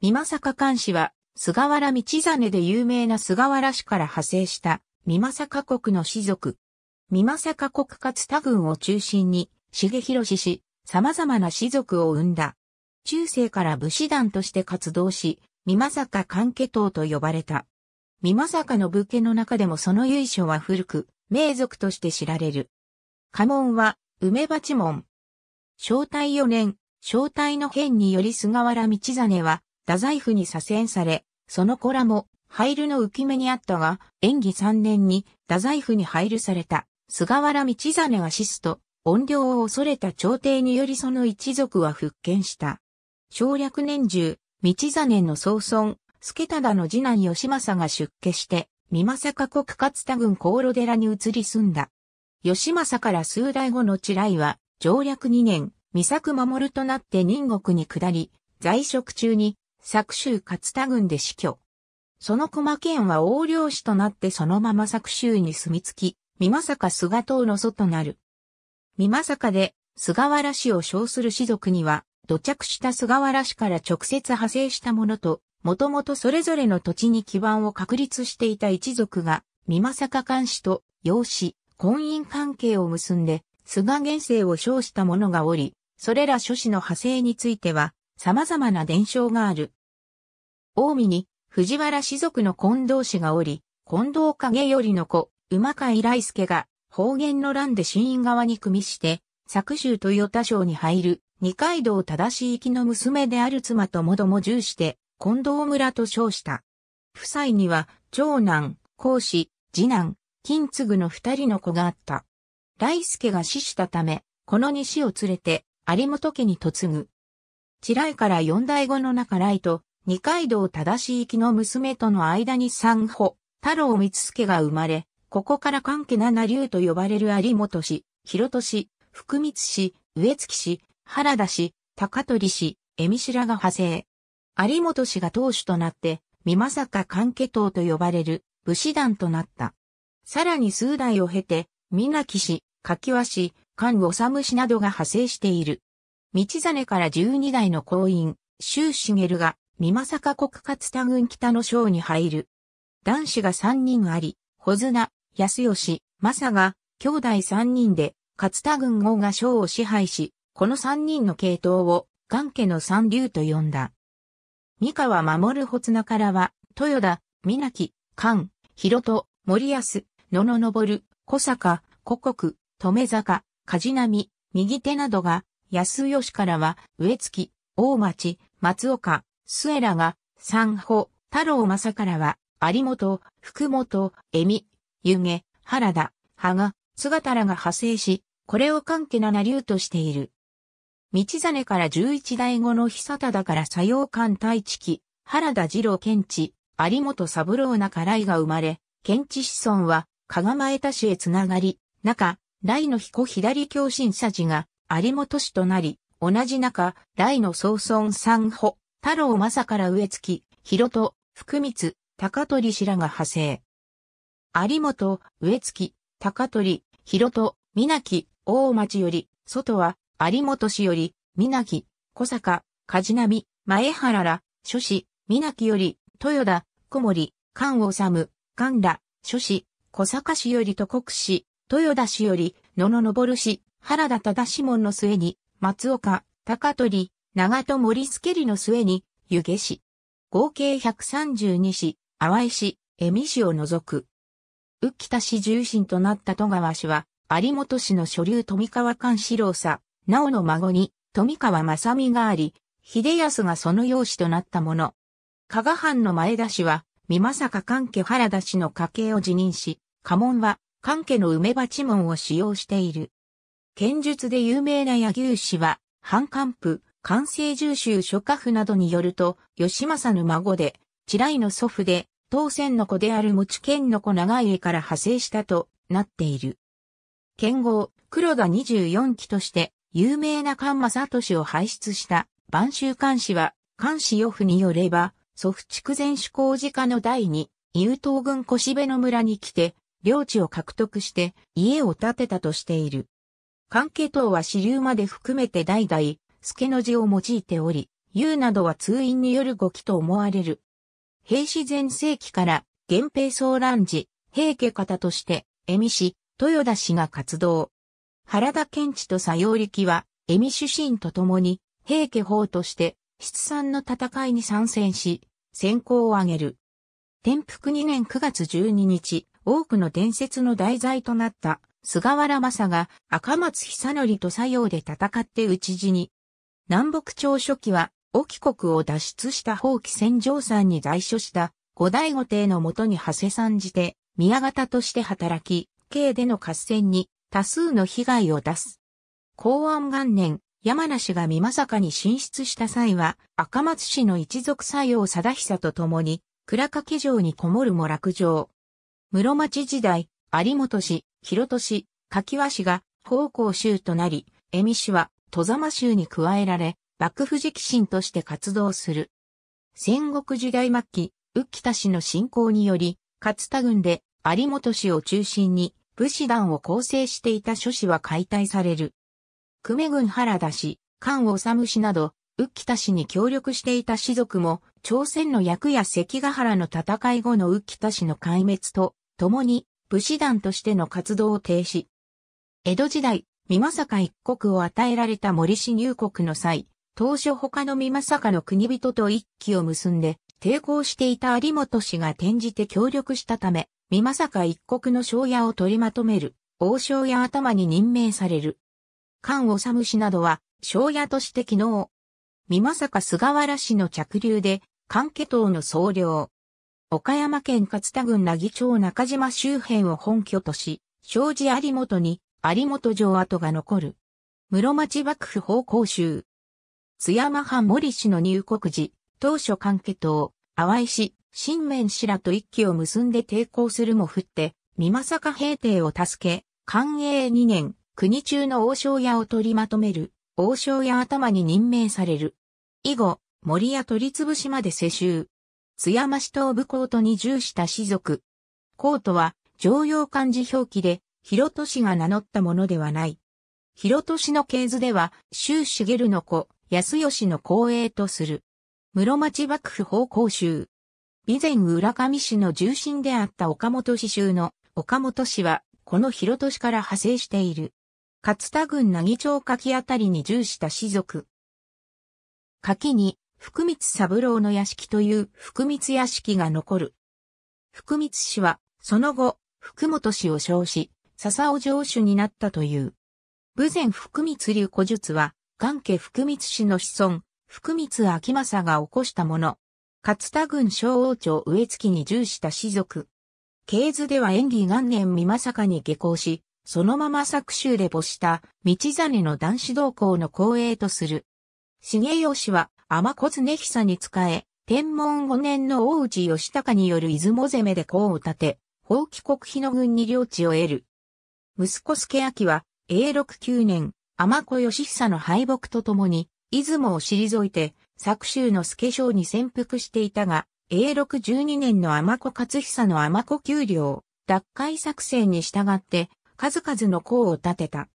三坂官氏は、菅原道真で有名な菅原氏から派生した三坂国の氏族。三坂国かつ他軍を中心に、重広氏し、様々な氏族を生んだ。中世から武士団として活動し、三坂関家党と呼ばれた。三坂の武家の中でもその由緒は古く、名族として知られる。家紋は、梅鉢門。正体四年、正体の変により菅原道真は、太宰府に左遷され、その子らも、廃流の浮き目にあったが、演技3年に太宰府に廃流された、菅原道真が死すと、怨霊を恐れた朝廷によりその一族は復権した。省略年中、道真の総孫、助忠の次男義政が出家して、三政国勝田郡香炉寺に移り住んだ。義政から数代後の地雷は、上略2年、三作守となって任国に下り、在職中に作州勝田郡で死去。その駒県は横領市となってそのまま作州に住み着き、美政菅党の祖となる。美政で菅原氏を称する士族には、土着した菅原氏から直接派生したものと、もともとそれぞれの土地に基盤を確立していた一族が、美政官氏と養子、婚姻関係を結んで、菅原生を称した者がおり、それら諸子の派生については、様々な伝承がある。近江に藤原氏族の近藤氏がおり、近藤影よりの子、馬海来助が方言の乱で新院側に組みして、作州豊田省に入る二階堂正し行きの娘である妻ともども重して、近藤村と称した。夫妻には、長男、孔子、次男、金継ぐの二人の子があった。来助が死したため、この西を連れて、有本家に嫁ぐ。地雷から四代後の中雷と、二階堂正し行きの娘との間に三歩、太郎光助が生まれ、ここから関家七流と呼ばれる有本氏、広戸氏、福光氏、植月氏、原田氏、高取氏、江見白が派生。有本氏が当主となって、美か関家党と呼ばれる武士団となった。さらに数代を経て、な木氏、柿和氏、菅治氏などが派生している。道真から十二代の行員、周茂が、三政国勝田軍北の省に入る。男子が三人あり、小綱、安吉、正が、兄弟三人で、勝田軍王が省を支配し、この三人の系統を、元家の三流と呼んだ。三河守る穂綱からは、豊田、皆木、菅、広戸、森安、野の昇、小坂、古国、留坂、梶波、右手などが、安吉からは、植月、大町、松岡、末らが、三保、太郎正からは、有本、福本、恵美、湯気、原田、羽賀、姿らが派生し、これを関係な流としている。道真から十一代後の久忠から左陽館太地期、原田二郎県知、有本三郎中来が生まれ、県知子孫は、加賀前田氏へつながり、中、来の彦左京新社寺が、有本氏となり、同じ中、大の総孫三保、太郎政から植月、広戸、福光、高取氏らが派生。有本、植月、高取、広戸、な木、大町より、外は、有本氏より、な木、小坂、梶並、前原ら、諸子、な木より、豊田、小森、関治、関ら、諸氏、小坂氏より都国氏、豊田氏より、野々昇氏、原田忠志門の末に、松岡、高取、長戸森助里の末に、湯気氏。合計132市、淡井市、恵美市を除く。浮田市重臣となった戸川氏は、有本市の所流富川勘四郎佐、なおの孫に、富川正美があり、秀康がその養子となったもの。加賀藩の前田氏は、正政関家原田氏の家系を辞任し、家紋は、関家の梅鉢門を使用している。剣術で有名な柳生氏は、反官府、関西重州諸家府などによると、吉政の孫で、地雷の祖父で、当選の子である持ち剣の子長家から派生したとなっている。剣豪、黒田24期として、有名な政都聡を輩出した晩州官氏は、官氏予府によれば、祖父筑前主工事家の第二、伊東軍越部の村に来て、領地を獲得して家を建てたとしている。関係等は支流まで含めて代々、助の字を用いており、優などは通院による語記と思われる。平氏前世紀から、源平騒乱時、平家方として、恵美氏、豊田氏が活動。原田賢治と佐用力は、恵美主神と共に、平家法として、出産の戦いに参戦し、先行を挙げる。天福2年9月12日、多くの伝説の題材となった菅原正が赤松久則と作用で戦って討ち死に。南北朝初期は、沖国を脱出した法規戦場さんに在所した後醍醐帝のもとに長谷参じて、宮方として働き、京での合戦に多数の被害を出す。公安元年、山梨が美かに進出した際は、赤松氏の一族作用貞久と共に、倉掛城にこもるも落城。室町時代、有本氏、広戸氏、柿和氏が奉公州となり、恵美氏は戸様州に加えられ、幕府直臣として活動する。戦国時代末期、浮田氏の侵攻により、勝田軍で有本氏を中心に武士団を構成していた諸氏は解体される。久米軍原田氏、菅治氏など、浮田氏に協力していた士族も、朝鮮の役や関ヶ原の戦い後の浮田氏の壊滅と、共に武士団としての活動を停止。江戸時代、三政一国を与えられた森氏入国の際、当初他の三政の国人と一揆を結んで、抵抗していた有本氏が転じて協力したため、三政一国の庄屋を取りまとめる、王将や頭に任命される。菅治氏などは、庄屋として機能。三政菅原氏の着流で、関家党の総領。岡山県勝田郡奈義町中島周辺を本拠とし、障子有本に有本城跡が残る。室町幕府奉公衆。津山藩森氏の入国時、当初関係党、淡井氏、新面氏らと一気を結んで抵抗するも振って、美政平定を助け、寛永2年、国中の王将屋を取りまとめる、王将屋頭に任命される。以後、森屋取り潰しまで世襲。津山市東部コートに従した士族。コートは、常用漢字表記で、広都市が名乗ったものではない。広都市の系図では、周茂の子、安吉の後衛とする。室町幕府奉公衆。備前浦上市の重臣であった岡本市州の岡本市は、この広都市から派生している。勝田郡奈義町柿あたりに従した士族。柿に、福光三郎の屋敷という福光屋敷が残る。福光氏は、その後、福本氏を称し、笹尾城主になったという。武前福光流古術は、元家福光氏の子孫、福光秋政が起こしたもの。勝田郡小王朝植月に従した士族。系図では演技元年美政に下校し、そのまま作州で没した道真の男子同校の後衛とする。重吉は天小恒久に仕え、天文5年の大内義高による出雲攻めで功を立て、法規国日の軍に領地を得る。息子助明は、永禄9年、天子義久の敗北とともに、出雲を退いて、作州の助将に潜伏していたが、永禄12年の天子勝久の天子給料、奪回作戦に従って、数々の功を立てた。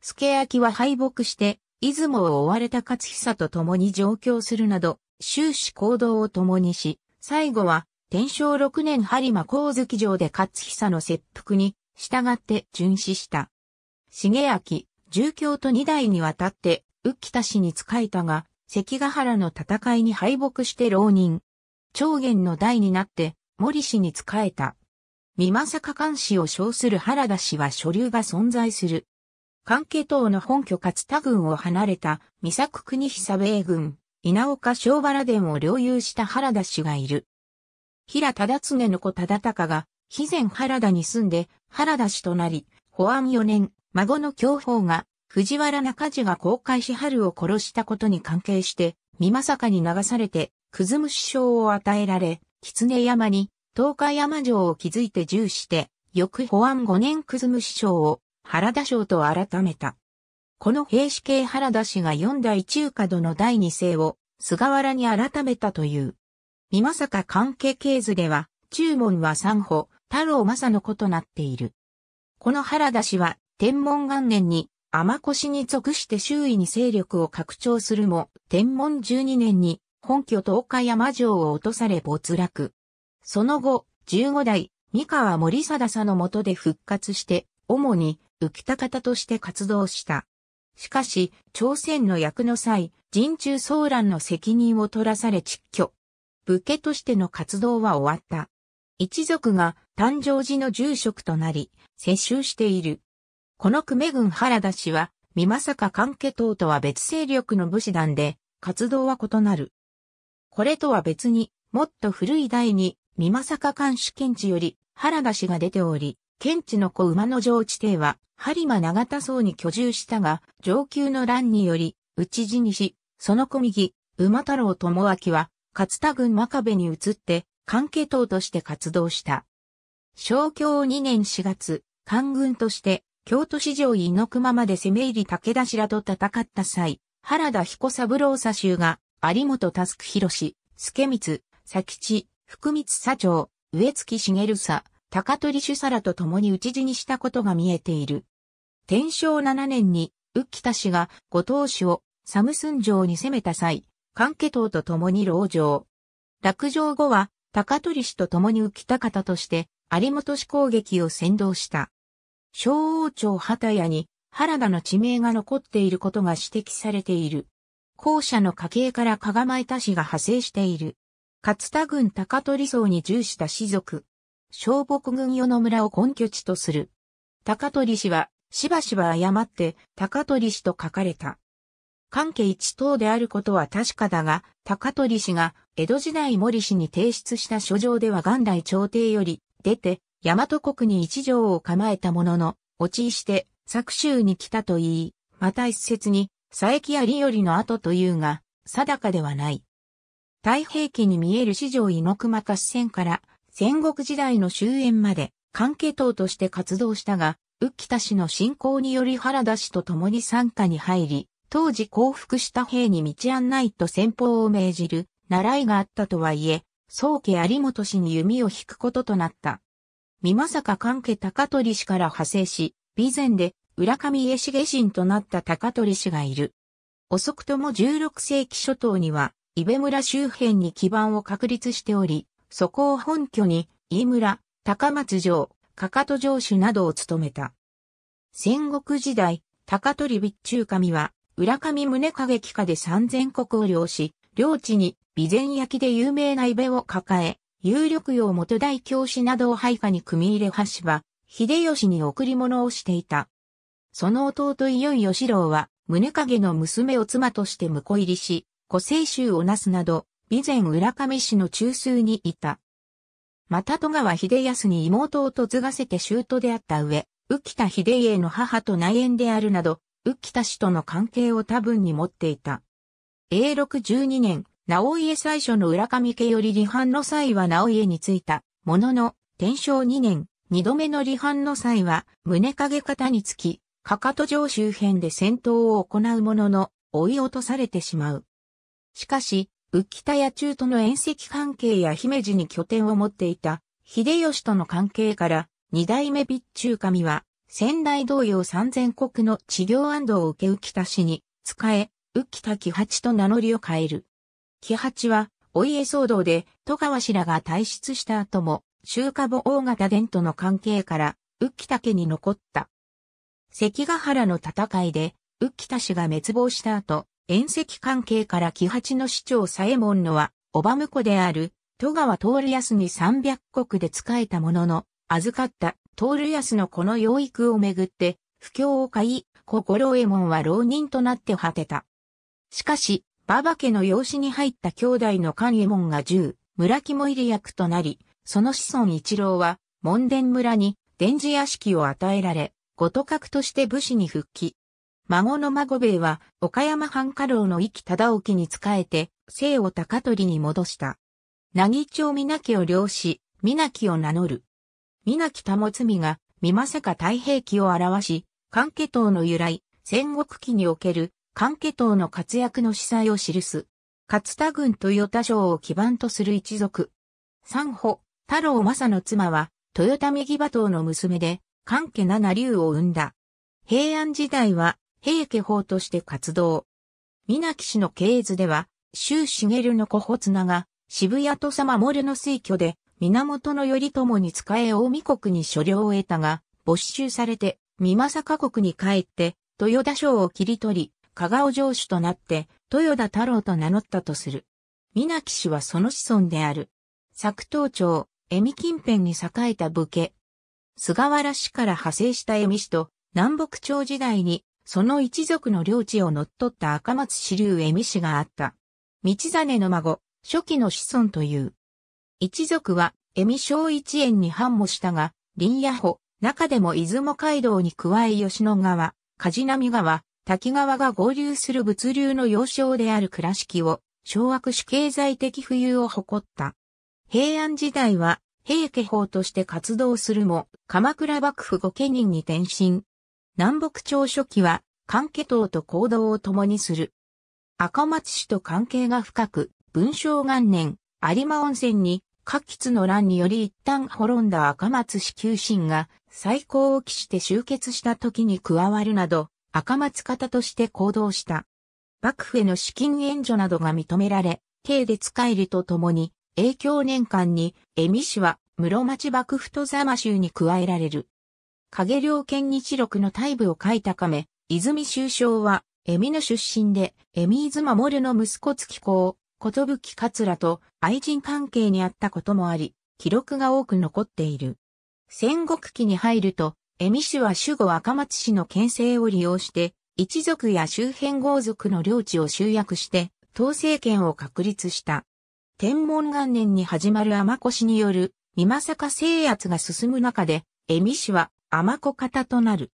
助明は敗北して、出雲を追われた勝久と共に上京するなど、終始行動を共にし、最後は、天正6年播磨光月城で勝久の切腹に、従って殉死した。重明、重京と二代にわたって、浮田氏に仕えたが、関ヶ原の戦いに敗北して浪人。長元の代になって、森氏に仕えた。三正監視を称する原田氏は所流が存在する。関係党の本拠勝田軍を離れた、三作国久米軍、稲岡小原殿を領有した原田氏がいる。平忠常の子忠隆が、肥前原田に住んで、原田氏となり、保安4年、孫の教法が、藤原中地が公開し春を殺したことに関係して、美政に流されて、くずむ師匠を与えられ、狐山に、東海山城を築いて重して、翌保安5年くずむ師匠を原田省と改めた。この平氏系原田氏が四代中華殿第二世を菅原に改めたという。美か関係系図では、中門は三歩、太郎正の子となっている。この原田氏は、天文元年に、天越に属して周囲に勢力を拡張するも、天文十二年に、本拠東海山城を落とされ没落。その後、十五代、三河森貞佐の下で復活して、主に浮田方として活動した。しかし、朝鮮の役の際、人中騒乱の責任を取らされ撤居。武家としての活動は終わった。一族が誕生時の住職となり、接収している。この久米郡原田氏は、美か関係等とは別勢力の武士団で、活動は異なる。これとは別に、もっと古い代に、美か監主検地より、原田氏が出ており、県知の子馬の城地底は、播磨長田荘に居住したが、上級の乱により、内地し、その小右、馬太郎智明は、勝田郡真壁に移って、関係党として活動した。小京2年4月、官軍として、京都市場猪熊まで攻め入り武田氏らと戦った際、原田彦三郎左衆が、有本佑弘、助光、佐吉、福光左長、植月茂佐、高取主皿と共に討ち死にしたことが見えている。天正7年に、浮田氏が後藤氏をサムスン城に攻めた際、関家党と共に牢城。落城後は、高取氏と共に浮田方として、有本氏攻撃を先導した。昭王朝畑屋に原田の地名が残っていることが指摘されている。後者の家系から加賀前田氏が派生している。勝田郡高取層に従した氏族。小北軍与野村を根拠地とする。高取氏は、しばしば誤って、高取氏と書かれた。関係一等であることは確かだが、高取氏が、江戸時代森氏に提出した書状では元来朝廷より、出て、大和国に一条を構えたものの、落ちして、作州に来たと言い、また一説に、佐伯や利よりの後というが、定かではない。太平記に見える四条猪熊合戦から、戦国時代の終焉まで関係党として活動したが、浮田氏の信仰により原田氏と共に参加に入り、当時降伏した兵に道案内と戦法を命じる、習いがあったとはいえ、宗家有本氏に弓を引くこととなった。美か関家高取氏から派生し、備前で浦上家重臣となった高取氏がいる。遅くとも16世紀初頭には、伊部村周辺に基盤を確立しており、そこを本拠に、飯村、高松城、かかと城主などを務めた。戦国時代、高取備中神は、浦上宗影家下で三千国を領し、領地に備前焼で有名な伊部を抱え、有力用元大教師などを配下に組み入れ橋は、秀吉に贈り物をしていた。その弟伊予義郎は、宗影の娘を妻として婿入りし、古生衆をなすなど、以前浦上市の中枢にいた。また戸川秀康に妹を嫁がせて舅であった上、浮田秀家の母と内縁であるなど、浮田氏との関係を多分に持っていた。永禄12年、直家最初の浦上家より離反の際は直家についた、ものの、天正2年、二度目の離反の際は、胸影方につき、かかと城周辺で戦闘を行うものの、追い落とされてしまう。しかし、浮田野中との縁石関係や姫路に拠点を持っていた、秀吉との関係から、二代目備中神は、仙台同様三千国の治療安堵を受け浮田氏に、使え、浮田喜八と名乗りを変える。喜八は、お家騒動で、戸川氏らが退出した後も、中華母大型伝との関係から、浮田家に残った。関ヶ原の戦いで、浮田氏が滅亡した後、縁石関係から木八の市長左衛門のは、ばむ婿である、戸川徹康に三百国で仕えたものの、預かった徹康のこの養育をめぐって、不況を買い、小五郎右衛門は浪人となって果てた。しかし、馬場家の養子に入った兄弟の勘右衛門が十、村木も入り役となり、その子孫一郎は、門伝村に、伝授屋敷を与えられ、ごと格として武士に復帰。孫の孫兵衛は、岡山藩家老の壱岐忠興に仕えて、姓を高取に戻した。凪町みなきを漁し、みなきを名乗る。みなきもつみが、みまさか太平記を表し、関家党の由来、戦国記における、関家党の活躍の司祭を記す。勝田軍豊田省を基盤とする一族。三保、太郎正の妻は、豊田右馬党の娘で、関家七竜を生んだ。平安時代は、平家法として活動。皆木氏の経図では、周茂の小穂綱が渋谷と様。森の推挙で源頼朝に仕え大見国に所領を得たが、没収されて、三政国に帰って、豊田省を切り取り、加賀城主となって、豊田太郎と名乗ったとする。皆木氏はその子孫である。作東町、恵美近辺に栄えた武家。菅原氏から派生した恵美氏と、南北朝時代にその一族の領地を乗っ取った赤松支流恵美氏があった。道真の孫、初期の子孫という。一族は、恵美小一園に反もしたが、林野保、中でも出雲街道に加え吉野川、梶並川、滝川が合流する物流の要衝である倉敷を、掌握し経済的浮遊を誇った。平安時代は、平家法として活動するも、鎌倉幕府御家人に転身、南北朝初期は、関係党と行動を共にする。赤松氏と関係が深く、文章元年、有馬温泉に、下吉の乱により一旦滅んだ赤松氏旧臣が、最高を期して集結した時に加わるなど、赤松方として行動した。幕府への資金援助などが認められ、軽で使えるとともに、影響年間に、恵美氏は室町幕府と座間州に加えられる。影良県日録の大部を書いたため、泉修将は、恵美の出身で、恵美出守の息子月を、ことぶき桂と愛人関係にあったこともあり、記録が多く残っている。戦国期に入ると、恵美氏は守護赤松氏の牽制を利用して、一族や周辺豪族の領地を集約して、統制権を確立した。天文元年に始まる天越による、美正制圧が進む中で、恵美氏は尼子方となる。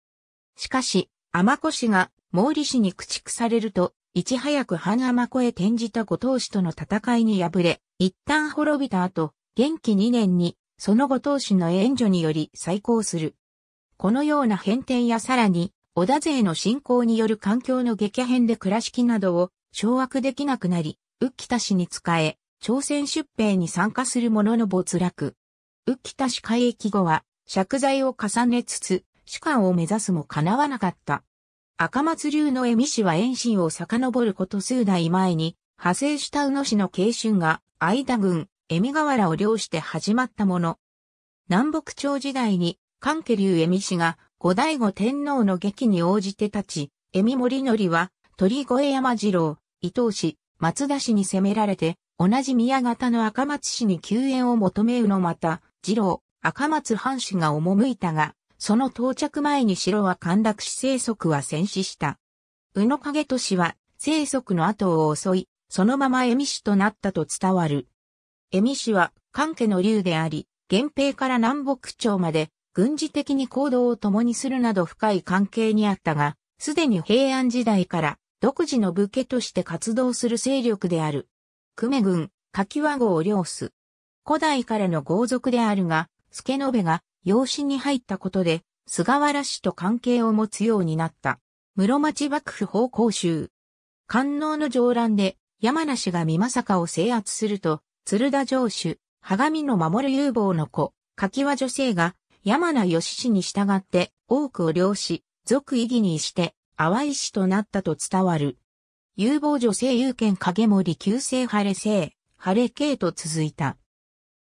しかし、尼子氏が毛利氏に駆逐されると、いち早く半尼子へ転じた後藤氏との戦いに敗れ、一旦滅びた後、元気2年に、その後藤氏の援助により再興する。このような変遷やさらに、織田勢の侵攻による環境の激変で倉敷などを掌握できなくなり、浮田氏に仕え、朝鮮出兵に参加する者のの没落。浮田氏改役後は、借財を重ねつつ、主観を目指すも叶わなかった。赤松流の恵美氏は遠心を遡ること数代前に、派生した宇野氏の慶春が、愛田郡、恵美河原を漁して始まったもの。南北朝時代に、関家流恵美氏が、後醍醐天皇の劇に応じて立ち、恵美森則は、鳥越山次郎、伊藤氏、松田氏に攻められて、同じ宮方の赤松氏に救援を求めうのまた、次郎、赤松藩士が赴いたが、その到着前に城は陥落し生息は戦死した。宇野影都市は生息の後を襲い、そのまま江美氏となったと伝わる。江美氏は関家の竜であり、源平から南北朝まで軍事的に行動を共にするなど深い関係にあったが、すでに平安時代から独自の武家として活動する勢力である。久米軍、柿和郷領す。古代からの豪族であるが、助延が養子に入ったことで、菅原氏と関係を持つようになった。室町幕府奉公衆。官能の上乱で、山梨が美政を制圧すると、鶴田城主、鏡の守る有望の子、柿は女性が、山名義氏に従って、多くを領し、族意義にして、淡い氏となったと伝わる。有望女性有権影森旧姓晴れ姓、晴れ系と続いた。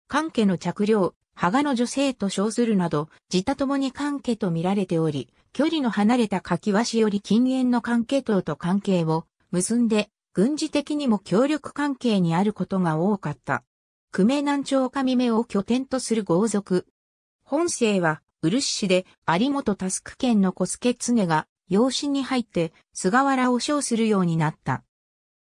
関家の着領、羽賀の女性と称するなど、自他共に関係と見られており、距離の離れた柿橋より近縁の関係等と関係を結んで、軍事的にも協力関係にあることが多かった。久米南朝上目を拠点とする豪族。本姓は、漆市で有本タスク県の小助常が養子に入って菅原を称するようになった。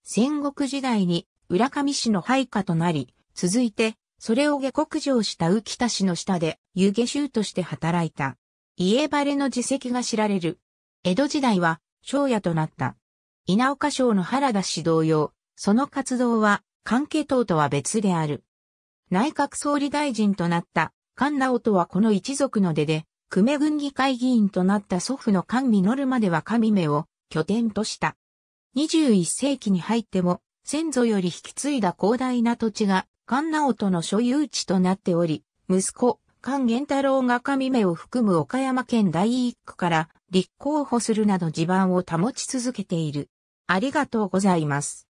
戦国時代に浦上氏の配下となり、続いてそれを下国上した浮田氏の下で湯下衆として働いた。家バレの自責が知られる。江戸時代は、商屋となった。稲岡省の原田氏同様、その活動は、関係党とは別である。内閣総理大臣となった、菅直人はこの一族の出で、久米軍議会議員となった祖父の菅実までは神目を拠点とした。21世紀に入っても、先祖より引き継いだ広大な土地が菅直人の所有地となっており、息子、菅源太郎が神目を含む岡山県第一区から立候補するなど地盤を保ち続けている。ありがとうございます。